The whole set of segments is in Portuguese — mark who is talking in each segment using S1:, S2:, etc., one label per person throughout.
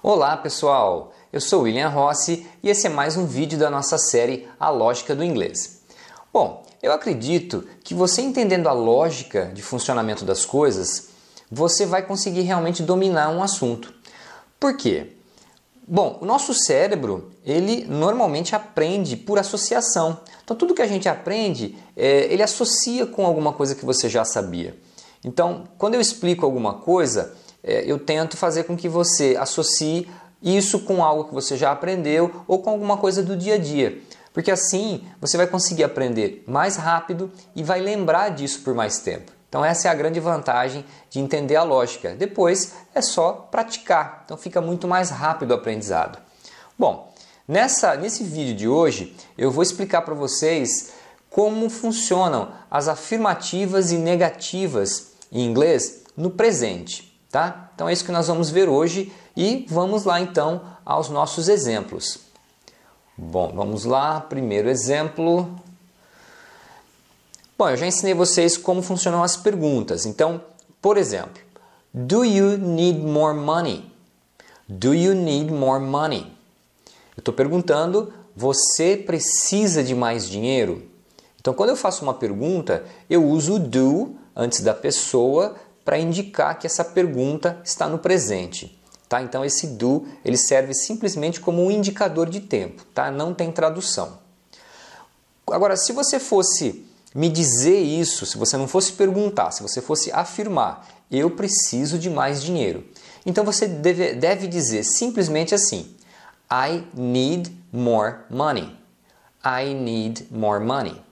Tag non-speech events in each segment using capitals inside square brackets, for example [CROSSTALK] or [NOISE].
S1: Olá pessoal, eu sou William Rossi e esse é mais um vídeo da nossa série A Lógica do Inglês. Bom, eu acredito que você entendendo a lógica de funcionamento das coisas, você vai conseguir realmente dominar um assunto. Por quê? Bom, o nosso cérebro, ele normalmente aprende por associação. Então, tudo que a gente aprende, é, ele associa com alguma coisa que você já sabia. Então, quando eu explico alguma coisa, é, eu tento fazer com que você associe isso com algo que você já aprendeu ou com alguma coisa do dia a dia. Porque assim você vai conseguir aprender mais rápido e vai lembrar disso por mais tempo. Então, essa é a grande vantagem de entender a lógica. Depois é só praticar, então fica muito mais rápido o aprendizado. Bom, nessa, nesse vídeo de hoje eu vou explicar para vocês como funcionam as afirmativas e negativas em inglês no presente tá? Então é isso que nós vamos ver hoje e vamos lá então aos nossos exemplos. Bom, vamos lá, primeiro exemplo. Bom, eu já ensinei vocês como funcionam as perguntas. Então, por exemplo, do you need more money? Do you need more money? Eu estou perguntando, você precisa de mais dinheiro? Então, quando eu faço uma pergunta, eu uso do antes da pessoa para indicar que essa pergunta está no presente. Tá? Então esse do ele serve simplesmente como um indicador de tempo, tá? não tem tradução. Agora, se você fosse me dizer isso, se você não fosse perguntar, se você fosse afirmar, eu preciso de mais dinheiro, então você deve, deve dizer simplesmente assim: I need more money. I need more money.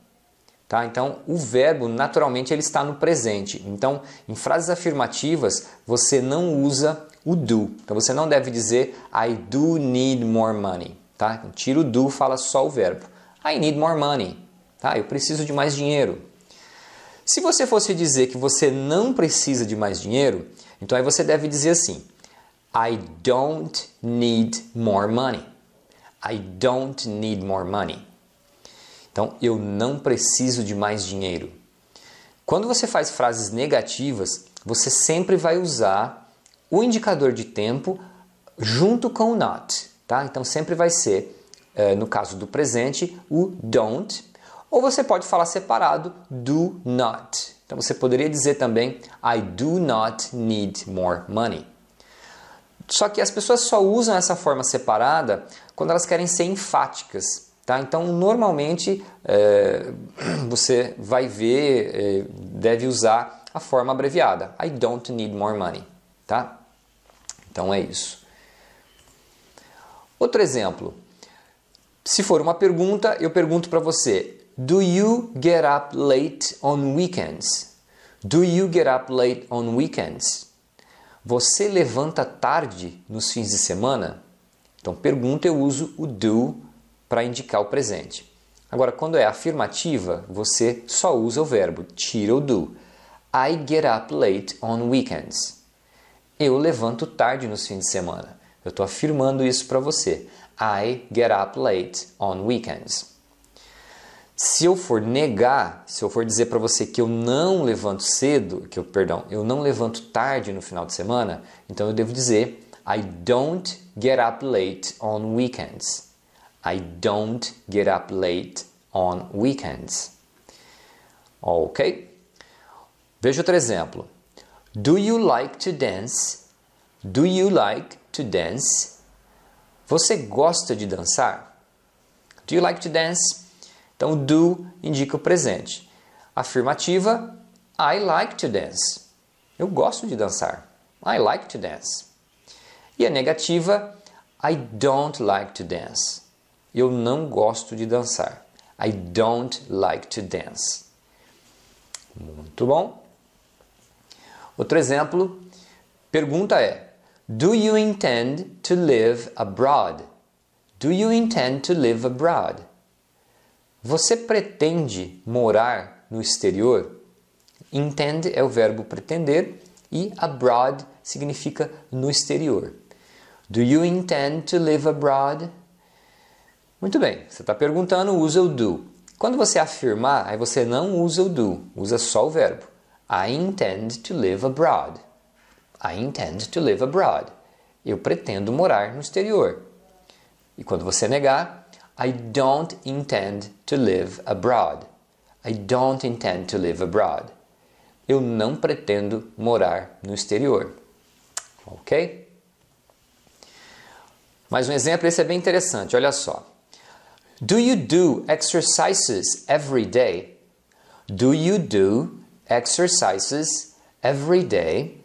S1: Tá? Então, o verbo naturalmente ele está no presente. Então, em frases afirmativas, você não usa o do. Então, você não deve dizer I do need more money. Tá? Então, tira o do, fala só o verbo. I need more money. Tá? Eu preciso de mais dinheiro. Se você fosse dizer que você não precisa de mais dinheiro, então aí você deve dizer assim: I don't need more money. I don't need more money. Então, eu não preciso de mais dinheiro. Quando você faz frases negativas, você sempre vai usar o indicador de tempo junto com o not, tá? Então sempre vai ser, eh, no caso do presente, o don't, ou você pode falar separado, do not. Então você poderia dizer também, I do not need more money. Só que as pessoas só usam essa forma separada quando elas querem ser enfáticas. Tá? Então, normalmente, é, [CLEARS THROAT] você vai ver, é, deve usar a forma abreviada. I don't need more money. Tá? Então, é isso. Outro exemplo. Se for uma pergunta, eu pergunto para você: Do you get up late on weekends? Do you get up late on weekends? Você levanta tarde nos fins de semana? Então, pergunta eu uso o do para indicar o presente. Agora, quando é afirmativa, você só usa o verbo "tire" ou do. I get up late on weekends. Eu levanto tarde nos fins de semana. Eu estou afirmando isso para você. I get up late on weekends. Se eu for negar, se eu for dizer para você que eu não levanto cedo, que eu, perdão, eu não levanto tarde no final de semana, então eu devo dizer I don't get up late on weekends. I don't get up late on weekends. Ok? Veja outro exemplo. Do you like to dance? Do you like to dance? Você gosta de dançar? Do you like to dance? Então, do indica o presente. Afirmativa: I like to dance. Eu gosto de dançar. I like to dance. E a negativa: I don't like to dance. Eu não gosto de dançar. I don't like to dance. Muito bom. Outro exemplo. Pergunta é: Do you intend to live abroad? Do you intend to live abroad? Você pretende morar no exterior? Intend é o verbo pretender e abroad significa no exterior. Do you intend to live abroad? Muito bem, você está perguntando, usa o do. Quando você afirmar, aí você não usa o do, usa só o verbo. I intend to live abroad. I intend to live abroad. Eu pretendo morar no exterior. E quando você negar, I don't intend to live abroad. I don't intend to live abroad. Eu não pretendo morar no exterior. Ok? Mais um exemplo, esse é bem interessante, olha só. Do you do exercises every day? Do you do exercises every day?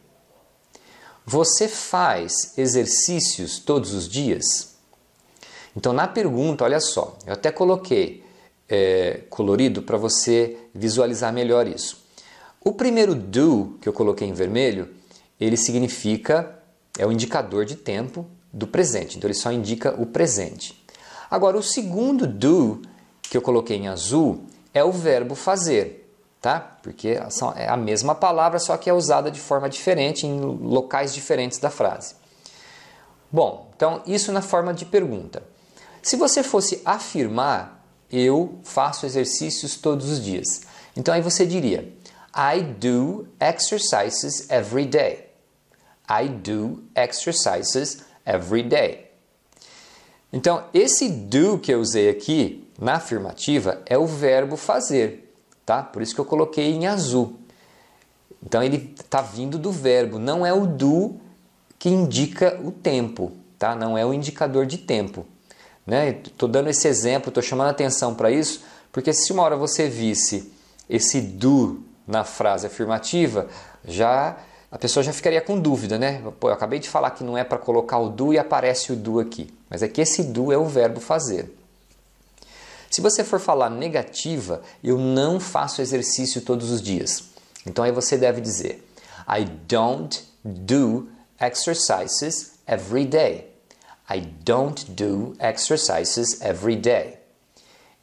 S1: Você faz exercícios todos os dias? Então, na pergunta, olha só, eu até coloquei é, colorido para você visualizar melhor isso. O primeiro do que eu coloquei em vermelho, ele significa, é o indicador de tempo do presente, então ele só indica o presente. Agora, o segundo do que eu coloquei em azul é o verbo fazer, tá? Porque é a mesma palavra, só que é usada de forma diferente em locais diferentes da frase. Bom, então isso na forma de pergunta. Se você fosse afirmar, eu faço exercícios todos os dias. Então aí você diria: I do exercises every day. I do exercises every day. Então, esse do que eu usei aqui na afirmativa é o verbo fazer, tá? Por isso que eu coloquei em azul. Então, ele está vindo do verbo, não é o do que indica o tempo, tá? Não é o indicador de tempo. Né? Estou dando esse exemplo, estou chamando atenção para isso, porque se uma hora você visse esse do na frase afirmativa, já a pessoa já ficaria com dúvida, né? Pô, eu acabei de falar que não é para colocar o do e aparece o do aqui. Mas é que esse do é o verbo fazer. Se você for falar negativa, eu não faço exercício todos os dias. Então aí você deve dizer: I don't do exercises every day. I don't do exercises every day.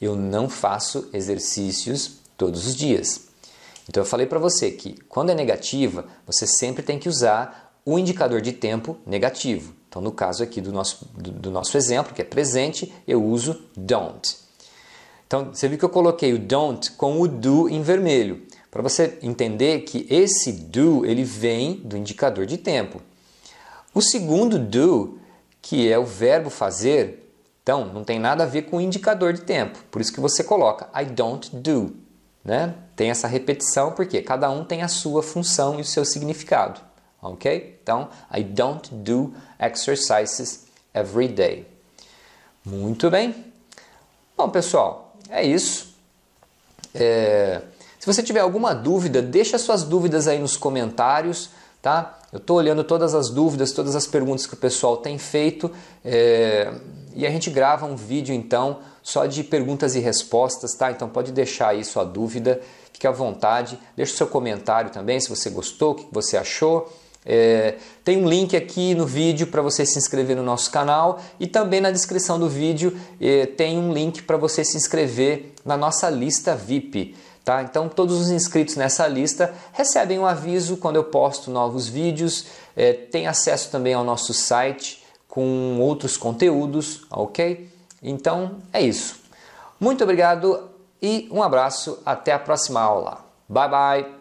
S1: Eu não faço exercícios todos os dias. Então eu falei para você que quando é negativa, você sempre tem que usar o indicador de tempo negativo. Então no caso aqui do nosso, do, do nosso exemplo, que é presente, eu uso don't. Então você viu que eu coloquei o don't com o do em vermelho, para você entender que esse do ele vem do indicador de tempo. O segundo do, que é o verbo fazer, então não tem nada a ver com o indicador de tempo. Por isso que você coloca I don't do né? Tem essa repetição porque cada um tem a sua função e o seu significado, ok? Então, I don't do exercises every day. Muito bem. Bom, pessoal, é isso. É... Se você tiver alguma dúvida, deixa suas dúvidas aí nos comentários, tá? Eu estou olhando todas as dúvidas, todas as perguntas que o pessoal tem feito. É e a gente grava um vídeo então só de perguntas e respostas, tá? Então pode deixar aí sua dúvida, fique à vontade, deixa o seu comentário também se você gostou, o que você achou. É, tem um link aqui no vídeo para você se inscrever no nosso canal e também na descrição do vídeo é, tem um link para você se inscrever na nossa lista VIP. Tá? Então, todos os inscritos nessa lista recebem um aviso quando eu posto novos vídeos, é, tem acesso também ao nosso site com outros conteúdos, ok? Então é isso. Muito obrigado e um abraço. Até a próxima aula. Bye bye.